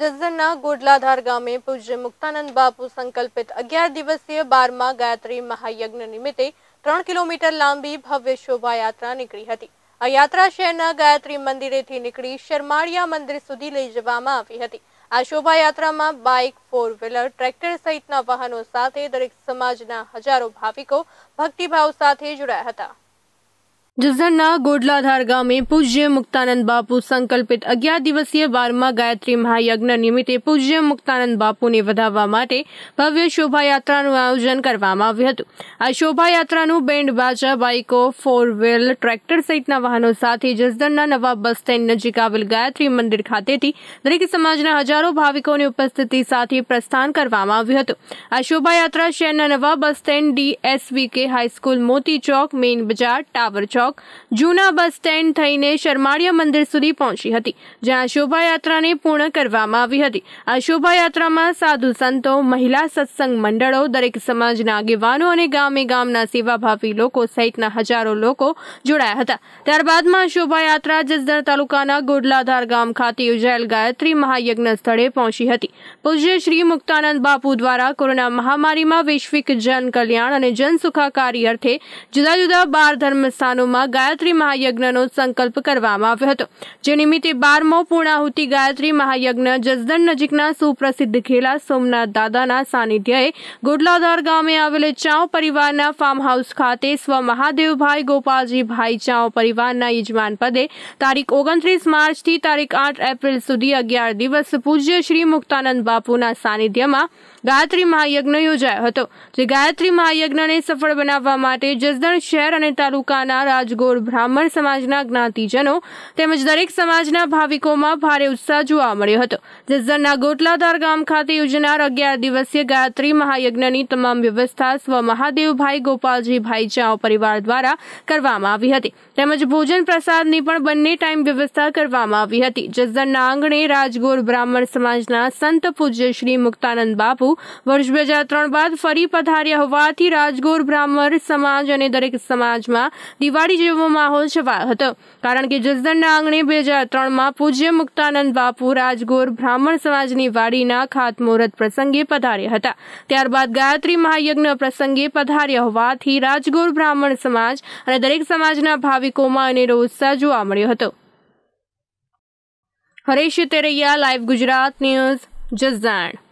જસદણના ગોડલાધાર ગામે પૂજ્ય મુક્તાનંદ બાપુ સંકલ્પિત અગિયાર દિવસીય બારમા ગાયત્રી મહાયજ્ઞ નિમિત્તે ત્રણ કિલોમીટર લાંબી ભવ્ય શોભાયાત્રા નીકળી હતી આ યાત્રા શહેરના ગાયત્રી મંદિરેથી નીકળી શર્માળિયા મંદિર સુધી લઈ જવામાં આવી હતી આ શોભાયાત્રામાં બાઇક ફોર વ્હીલર ટ્રેક્ટર સહિતના વાહનો સાથે દરેક સમાજના હજારો ભાવિકો ભક્તિભાવ સાથે જોડાયા હતા જસદણના ગોડલાધાર ગામે પૂજ્ય મુક્તાનંદ બાપુ સંકલ્પિત અગિયાર દિવસીય બારમાં ગાયત્રી મહાયજ્ઞ નિમિત્તે પૂજ્ય મુક્તાનંદ બાપુને વધાવવા માટે ભવ્ય શોભાયાત્રાનું આયોજન કરવામાં આવ્યું હતું આ શોભાયાત્રાનું બેન્ડ બાજા બાઇકો ફોર વ્હીલ ટ્રેક્ટર સહિતના વાહનો સાથે જસદણના નવા બસ સ્ટેન્ડ નજીક આવેલ ગાયત્રી મંદિર ખાતેથી દરેક સમાજના હજારો ભાવિકોની ઉપસ્થિતિ સાથે પ્રસ્થાન કરવામાં આવ્યું હતું આ શોભાયાત્રા શહેરના નવા બસ સ્ટેન્ડ ડીએસવીકે હાઈસ્કૂલ મોતી ચોક મેઇન બજાર ટાવર ચોક ચોક જૂના બસ સ્ટેન્ડ થઈને શર્માળિયા મંદિર સુધી પહોંચી હતી જ્યાં શોભાયાત્રાને પૂર્ણ કરવામાં આવી હતી આ શોભાયાત્રામાં સાધુ સંતો મહિલા સત્સંગ મંડળો દરેક સમાજના આગેવાનો અને ગામે ગામના સેવાભાવી લોકો સહિતના હજારો લોકો જોડાયા હતા ત્યારબાદમાં શોભાયાત્રા જસદણ તાલુકાના ગોડલાધાર ગામ ખાતે યોજાયેલ ગાયત્રી મહાયજ્ઞ સ્થળે પહોંચી હતી પૂજ્ય શ્રી મુક્તાનંદ બાપુ દ્વારા કોરોના મહામારીમાં વૈશ્વિક જન કલ્યાણ અને જન સુખાકારી અર્થે જુદા જુદા બાર ધર્મ ધર્મસ્થાનોમાં કાર્યક્રમમાં ગાયત્રી મહાયજ્ઞનો સંકલ્પ કરવામાં આવ્યો હતો જે નિમિત્તે બારમો પૂર્ણાહુતિ ગાયત્રી મહાયજ્ઞ જસદણ નજીકના સુપ્રસિદ્ધ ઘેલા સોમનાથ દાદાના સાનિધ્યએ ગોડલાધાર ગામે આવેલે ચાંવ પરિવારના ફાર્મ હાઉસ ખાતે સ્વ મહાદેવભાઈ ગોપાલજીભાઈ ચાંવ પરિવારના યજમાન પદે તારીખ ઓગણત્રીસ માર્ચથી તારીખ આઠ એપ્રિલ સુધી અગિયાર દિવસ પૂજ્ય શ્રી મુક્તાનંદ બાપુના સાનિધ્યમાં ગાયત્રી મહાયજ્ઞ યોજાયો હતો જે ગાયત્રી મહાયજ્ઞને સફળ બનાવવા માટે જસદણ શહેર અને તાલુકાના રાજ રાજગોર બ્રાહ્મણ સમાજના જ્ઞાતિજનો તેમજ દરેક સમાજના ભાવિકોમાં ભારે ઉત્સાહ જોવા મળ્યો હતો જસદણના ગોટલાધાર ગામ ખાતે યોજનાર અગિયાર દિવસીય ગાયત્રી મહાયજ્ઞની તમામ વ્યવસ્થા સ્વ મહાદેવભાઈ ગોપાલજીભાઈ ચાવ પરિવાર દ્વારા કરવામાં આવી હતી તેમજ ભોજન પ્રસાદની પણ બંને ટાઈમ વ્યવસ્થા કરવામાં આવી હતી જસદણના આંગણે રાજગોર બ્રાહ્મણ સમાજના સંત પૂજ્ય શ્રી મુક્તાનંદ બાપુ વર્ષ બે હજાર ત્રણ બાદ ફરી પધાર્યા હોવાથી રાજગોર બ્રાહ્મણ સમાજ અને દરેક સમાજમાં દિવાળી થઈ જેવો માહોલ છવાયો હતો કારણ કે જસદણના આંગણે બે હજાર ત્રણમાં પૂજ્ય મુક્તાનંદ બાપુ રાજગોર બ્રાહ્મણ સમાજની વાડીના ખાતમુહૂર્ત પ્રસંગે પધાર્યા હતા ત્યારબાદ ગાયત્રી મહાયજ્ઞ પ્રસંગે પધાર્યા હોવાથી રાજગોર બ્રાહ્મણ સમાજ અને દરેક સમાજના ભાવિકોમાં અનેરો ઉત્સાહ જોવા મળ્યો હતો હરેશ તેરૈયા લાઈવ ગુજરાત ન્યૂઝ જસદાણ